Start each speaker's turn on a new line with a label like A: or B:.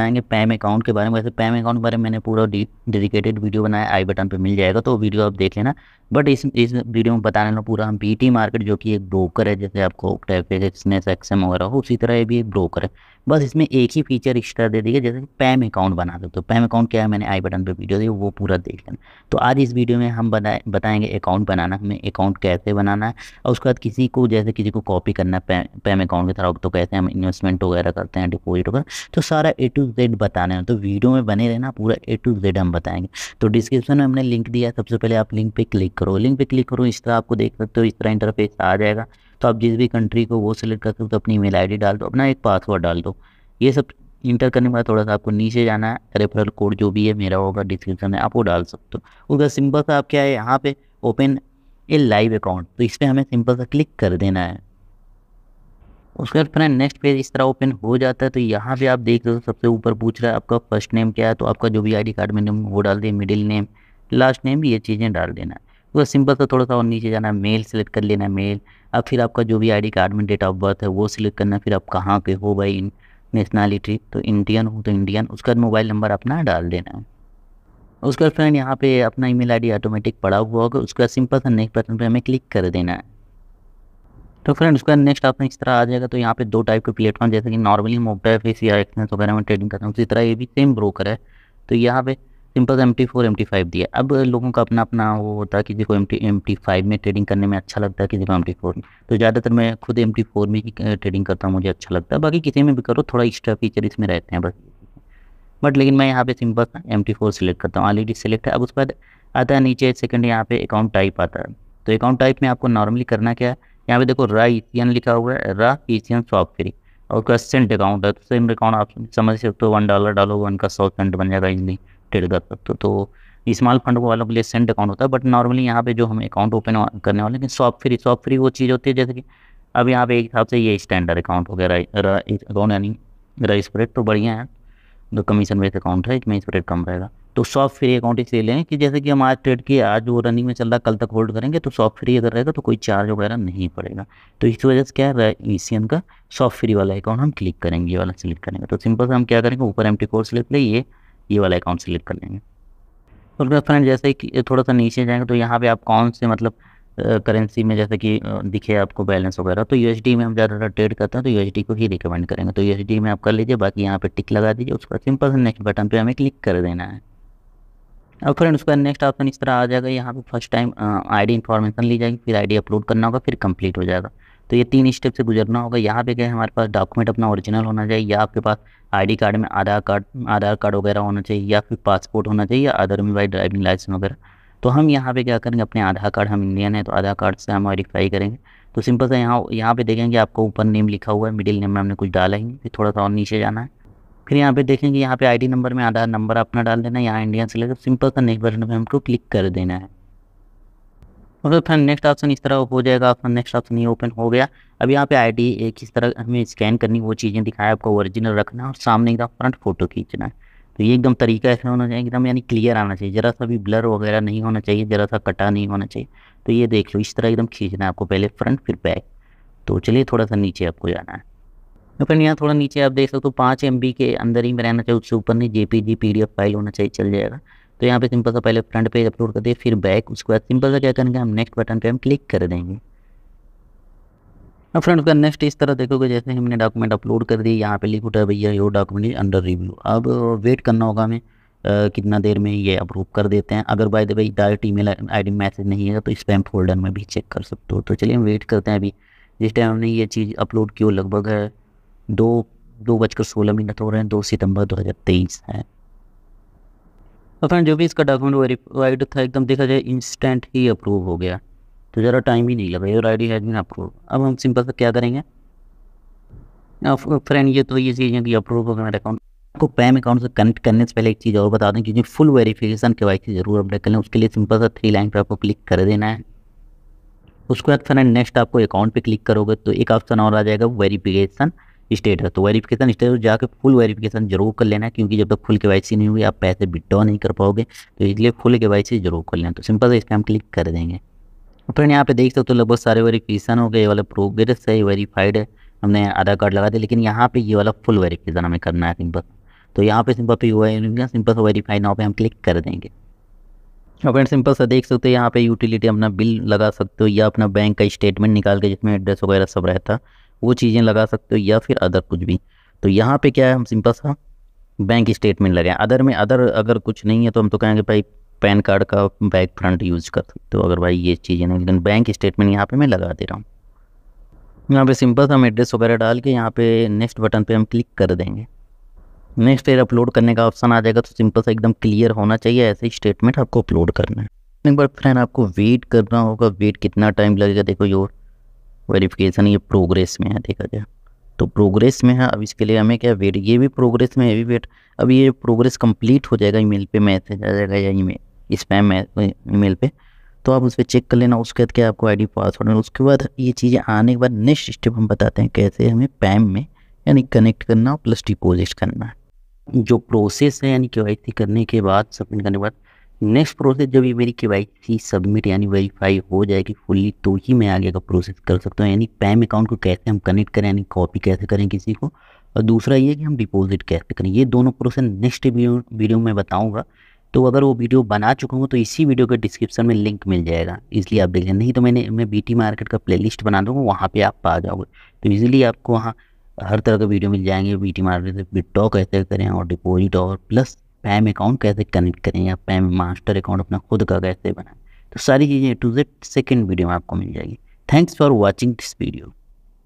A: बताएंगे पैम अकाउंट के बारे में वैसे पैम अकाउंट के बारे में मैंने पूरा डेडिकेटेड वीडियो बनाया आई बटन पे मिल जाएगा तो वीडियो आप देख लेना बट इस इस वीडियो में बताने वाला पूरा हम बी मार्केट जो कि एक ब्रोकर है जैसे आपको एक्सनेस एक्सएम वगैरह हो उसी तरह ये भी एक ब्रोकर है बस इसमें एक ही फीचर एक्स्ट्रा दे देगा जैसे पैम अकाउंट बना सकते हो पैम अकाउंट क्या है मैंने आई बटन पर वीडियो दी वो पूरा देख लेना तो आज इस वीडियो में हम बताए बताएंगे अकाउंट बनाना हमें अकाउंट कैसे बनाना है और उसके बाद किसी को जैसे किसी को कॉपी करना है पैम अकाउंट के तरह तो कैसे हम इन्वेस्टमेंट वगैरह करते हैं डिपोजिट वगैरह तो सारा ए टू जेड बताना है तो वीडियो में बने रहना पूरा ए टू जेड हम बताएंगे तो डिस्क्रिप्शन में हमने लिंक दिया सबसे पहले आप लिंक पे क्लिक करो लिंक पे क्लिक करो इस तरह आपको देख सकते हो इस तरह इंटरफेस आ जाएगा तो आप जिस भी कंट्री को वो सिलेक्ट कर सकते हो तो अपनी ईमेल आईडी डाल दो अपना एक पासवर्ड डाल दो ये सब इंटर करने के बाद थोड़ा सा आपको नीचे जाना है रेफरल कोड जो भी है मेरा होगा डिस्क्रिप्शन में आप वो डाल सकते हो उसका सिंपल सा आप क्या है यहाँ पे ओपन ए लाइव अकाउंट तो इस पर हमें सिंपल सा क्लिक कर देना है उसके बाद फ्रेंड नेक्स्ट पेज इस तरह ओपन हो जाता है तो यहाँ पे आप देख रहे हो सबसे ऊपर पूछ रहा है आपका फर्स्ट नेम क्या है तो आपका जो भी आईडी कार्ड में नेम वो डाल दें मिडिल नेम लास्ट नेम ये चीज़ें डाल देना है तो सिंपल सा थोड़ा सा और नीचे जाना है मेल सेलेक्ट कर लेना है मेल अब फिर आपका जो भी आई कार्ड में डेट ऑफ बर्थ है वो सिलेक्ट करना फिर आप कहाँ के हो भाई इन नेशनैलिटी तो इंडियन हो तो इंडियन उसका मोबाइल नंबर अपना डाल देना है उसके बाद फ्रेंड यहाँ पे अपना ईमेल आईडी ऑटोमेटिक पड़ा हुआ होगा उसके बाद सिंपल सा नेक्स्ट बटन पे हमें क्लिक कर देना है तो फ्रेंड उसके बाद नेक्स्ट आपने इस तरह आ जाएगा तो यहाँ पे दो टाइप के प्लेटफॉर्म जैसे कि नॉर्मली मोबाइल फेस या आर वगैरह में ट्रेडिंग करता हूँ उसी तरह ये भी सेम ब्रोकर है तो यहाँ पे simple M T four M T five दिया अब लोगों का अपना अपना वो होता है कि जिसको M T M T five में ट्रेडिंग करने में अच्छा लगता है किसी को एम टी फोर में तो ज़्यादातर मैं खुद एम टी फोर में ही ट्रेडिंग करता हूँ मुझे अच्छा लगता है बाकी किसी में भी करो थोड़ा एक्स्ट्रा फीचर इसमें रहते हैं बस बट लेकिन मैं यहाँ पे simple M T four select करता हूँ ऑलरेडी सिलेक्ट है अब उसके बाद आता है नीचे सेकंड यहाँ पे अकाउंट टाइप आता है तो अकाउंट टाइप में आपको नॉर्मली करना क्या है यहाँ पे देखो एन लिखा हुआ है राइसियन सॉफ्ट फ्री और उसका सेंट अकाउंट है तो सेम अकाउंट आप समझ सकते हो वन डॉलर डालो वन का सौ सेंट बन जाएगा इजली ट्रेड कर सकते हो तो स्मॉल फंड वालों के लिए सेंट अकाउंट होता है बट नॉर्मली यहाँ पे जो हम अकाउंट ओपन करने वाले लेकिन सॉफ्ट फ्री सॉफ्ट फ्री वो चीज़ होती है जैसे कि अब यहाँ पे एक हिसाब से ये स्टैंडर्ड अकाउंट हो गया अकाउंट यानी रा स्प्रेड तो बढ़िया है जो कमीशन बेस्ड अकाउंट है इसमें स्प्रेड कम रहेगा तो शॉप फ्री अकाउंट इसलिए लें कि जैसे कि हम आज ट्रेड किए आज वो रनिंग में चल रहा है कल तक होल्ड करेंगे तो शॉप फ्री अगर रहेगा तो कोई चार्ज वगैरह नहीं पड़ेगा तो इस वजह से क्या है ई का शॉप फ्री वाला अकाउंट हम क्लिक करेंगे ये वाला सिलेक्ट करेंगे तो सिंपल से हम क्या करेंगे ऊपर एम टी कोड सिलेक्ट लें ये ये वाला अकाउंट सिलेक्ट कर लेंगे और तो फ्रेंड जैसे कि थोड़ा सा नीचे जाएंगे तो यहाँ पर आप कौन से मतलब करेंसी में जैसे कि दिखे आपको बैलेंस वगैरह तो डी में हम ज़्यादातर ट्रेड करते हैं तो डी को ही रिकमेंड करेंगे तो डी में आप कर लीजिए बाकी यहाँ पे टिक लगा दीजिए उसका सिंपल से नेक्स्ट बटन पे हमें क्लिक कर देना है और फ्रेंड उसके बाद नेक्स्ट ऑप्शन इस तरह आ जाएगा यहाँ पे फर्स्ट टाइम आईडी इन्फॉर्मेशन ली जाएगी फिर आईडी अपलोड करना होगा फिर कंप्लीट हो जाएगा तो ये तीन स्टेप से गुजरना होगा यहाँ पे क्या हमारे पास डॉक्यूमेंट अपना ओरिजिनल होना चाहिए या आपके पास आईडी कार्ड में आधार कार्ड आधार कार्ड वगैरह होना चाहिए या फिर पासपोर्ट होना चाहिए या अदर में बाई ड्राइविंग लाइसेंस वगैरह तो हम यहाँ पे क्या करेंगे अपने आधार कार्ड हम इंडियन है तो आधार कार्ड से हम वेरीफाई करेंगे तो सिंपल सा यहाँ यहाँ पे देखेंगे आपको ऊपर नेम लिखा हुआ है मिडिल नेम में हमने कुछ डाला ही फिर थोड़ा सा और नीचे जाना है फिर यहाँ पे देखेंगे यहाँ पे आईडी नंबर में आधार नंबर अपना डाल देना यहाँ इंडिया से लेकर सिंपल सा नेक्स्ट बटन पे हमको क्लिक कर देना है और फिर नेक्स्ट ऑप्शन इस तरह हो जाएगा आपका नेक्स्ट ऑप्शन ये ओपन हो गया अब यहाँ पे आईडी इस तरह हमें स्कैन करनी वो चीज़ें दिखाया आपको ओरिजिनल रखना और सामने एकदम फ्रंट फोटो खींचना है तो ये एकदम तरीका ऐसा होना चाहिए एकदम यानी क्लियर आना चाहिए ज़रा सा भी ब्लर वगैरह नहीं होना चाहिए ज़रा सा कटा नहीं होना चाहिए तो ये देख लो इस तरह एकदम खींचना है आपको पहले फ्रंट फिर बैक तो चलिए थोड़ा सा नीचे आपको जाना है तो फिर यहाँ थोड़ा नीचे आप देख सकते हो पाँच एम के अंदर ही में रहना चाहिए उससे ऊपर नहीं जेपीजी पीडीएफ फाइल होना चाहिए चल जाएगा तो यहाँ पे सिंपल सा पहले फ्रंट पेज अपलोड कर दिए फिर बैक उसके बाद सिंपल सा क्या करेंगे हम नेक्स्ट बटन पे हम क्लिक कर देंगे अब फ्रंट का नेक्स्ट इस तरह देखोगे जैसे हमने डॉक्यूमेंट अपलोड कर दिए यहाँ पे लिख उठा भैया यो डॉक्यूमेंट अंडर रिव्यू अब वेट करना होगा हमें कितना देर में ये अप्रूव कर देते हैं अगर by the way direct e mail message नहीं है तो स्पैम फोल्डर में भी चेक कर सकते हो तो चलिए हम वेट करते हैं अभी जिस टाइम हमने ये चीज़ अपलोड की हो लगभग दो दो बजकर सोलह मिनट हो रहे हैं दो सितंबर दो हज़ार तेईस है और तो फ्रेंड जो भी इसका डॉक्यूमेंट वेरीफाइड था एकदम देखा जाए इंस्टेंट ही अप्रूव हो गया तो ज़रा टाइम ही नहीं लगा your I D has approve अब हम सिंपल से क्या करेंगे फ्रेंड ये तो ये चीज़ है कि अप्रूव हो गया मेरा अकाउंट आपको पैम अकाउंट से कनेक्ट करने से पहले एक चीज़ और बता दें क्योंकि फुल वेरीफिकेशन के वाई ज़रूर अपडेट कर लें उसके लिए सिंपल सा थ्री लाइन पर आपको क्लिक कर देना है उसके बाद फ्रेंड नेक्स्ट आपको अकाउंट पे क्लिक करोगे तो एक ऑप्शन और आ जाएगा वेरीफिकेशन स्टेट है तो वेरिफिकेशन स्टेट जाकर फुल वेरिफिकेशन जरूर कर लेना क्योंकि जब तक फुल के नहीं हुई आप पैसे विड्रॉ नहीं कर पाओगे तो इसलिए फुल के जरूर कर लेना तो सिंपल से इस पर हम क्लिक कर देंगे फ्रेंड तो यहाँ पे देख सकते हो तो लगभग सारे वेरीफिकेशन हो गए ये वाला प्रोग्रेस है वेरीफाइड है हमने आधार कार्ड लगा दिया लेकिन यहाँ पे ये वाला फुल वेरीफिकेशन हमें करना है सिंपल तो यहाँ पे सिंपल पे यू आई सिंपल से वेरीफाइड नाव पे हम क्लिक कर देंगे और फ्रेंड सिंपल सा देख सकते हो यहाँ पे यूटिलिटी अपना बिल लगा सकते हो या अपना बैंक का स्टेटमेंट निकाल के जिसमें एड्रेस वगैरह सब रहता वो चीज़ें लगा सकते हो या फिर अदर कुछ भी तो यहाँ पे क्या है हम सिंपल सा बैंक स्टेटमेंट लगाएं अदर में अदर अगर कुछ नहीं है तो हम तो कहेंगे भाई पैन कार्ड का बैक फ्रंट यूज़ कर सकते हो अगर भाई ये चीज़ें नहीं लेकिन बैंक स्टेटमेंट यहाँ पर मैं लगा दे रहा हूँ यहाँ पे सिंपल सा हम एड्रेस वगैरह डाल के यहाँ पे नेक्स्ट बटन पे हम क्लिक कर देंगे नेक्स्ट फिर अपलोड करने का ऑप्शन आ जाएगा तो सिंपल सा एकदम क्लियर होना चाहिए ऐसे ही स्टेटमेंट आपको अपलोड करना है एक बार फ्रेंड आपको वेट करना होगा वेट कितना टाइम लगेगा देखो योर वेरिफिकेशन ये प्रोग्रेस में है देखा जाए तो प्रोग्रेस में है अब इसके लिए हमें क्या वेट ये भी प्रोग्रेस में है भी वेट अब ये प्रोग्रेस कंप्लीट हो जाएगा ईमेल पे मैसेज आ जाएगा या ईमेल स्पैम ईमेल पे तो आप उस पर चेक कर लेना उसके बाद क्या आपको आईडी पासवर्ड उसके बाद ये चीज़ें आने के बाद नेक्स्ट स्टेप हम बताते हैं कैसे हमें पैम में यानी कनेक्ट करना और प्लस डिपोजिट करना जो प्रोसेस है यानी के करने के बाद सबमिट करने के बाद नेक्स्ट प्रोसेस जब ये मेरी के सबमिट यानी वेरीफाई हो जाएगी फुल्ली तो ही मैं आगे का प्रोसेस कर सकता हूँ यानी पैम अकाउंट को कैसे हम कनेक्ट करें यानी कॉपी कैसे करें किसी को और दूसरा ये कि हम डिपॉजिट कैसे करें ये दोनों प्रोसेस नेक्स्ट वीडियो में बताऊँगा तो अगर वो वीडियो बना चुका हूँ तो इसी वीडियो के डिस्क्रिप्शन में लिंक मिल जाएगा इसलिए आप देख नहीं तो मैंने मैं बी मार्केट का प्ले बना दूँगा वहाँ पर आप पा जाओगे तो ईजिली आपको वहाँ हर तरह का वीडियो मिल जाएंगे टी मार्केट से बिट कैसे करें और डिपोजिट और प्लस पैम अकाउंट कैसे कनेक्ट करें या पैम मास्टर अकाउंट अपना खुद का कैसे बनाएं तो सारी चीज़ें टू जेड सेकेंड वीडियो में आपको मिल जाएगी thanks for watching this video